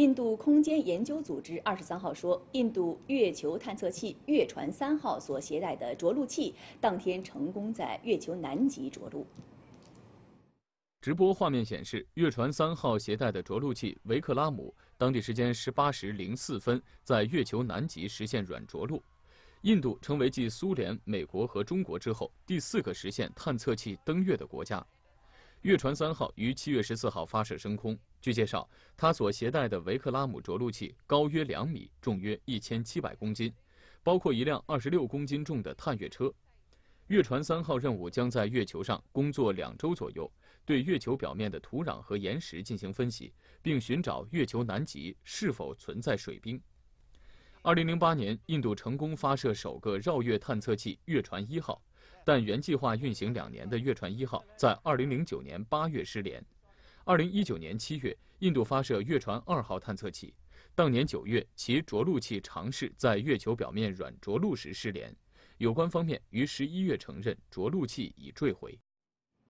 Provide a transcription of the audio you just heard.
印度空间研究组织二十三号说，印度月球探测器“月船三号”所携带的着陆器当天成功在月球南极着陆。直播画面显示，“月船三号”携带的着陆器“维克拉姆”当地时间十八时零四分在月球南极实现软着陆，印度成为继苏联、美国和中国之后第四个实现探测器登月的国家。月船三号于七月十四号发射升空。据介绍，它所携带的维克拉姆着陆器高约两米，重约一千七百公斤，包括一辆二十六公斤重的探月车。月船三号任务将在月球上工作两周左右，对月球表面的土壤和岩石进行分析，并寻找月球南极是否存在水冰。二零零八年，印度成功发射首个绕月探测器月船一号。但原计划运行两年的月船一号在2009年8月失联，2019年7月，印度发射月船二号探测器，当年9月其着陆器尝试在月球表面软着陆时失联，有关方面于11月承认着陆器已坠毁。